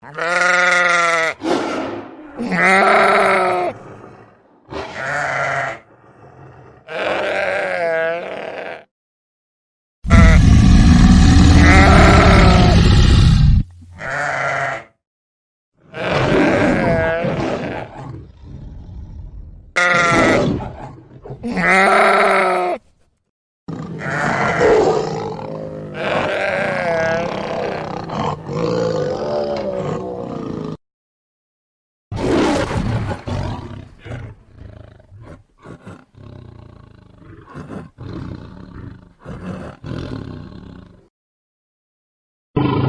Ah! you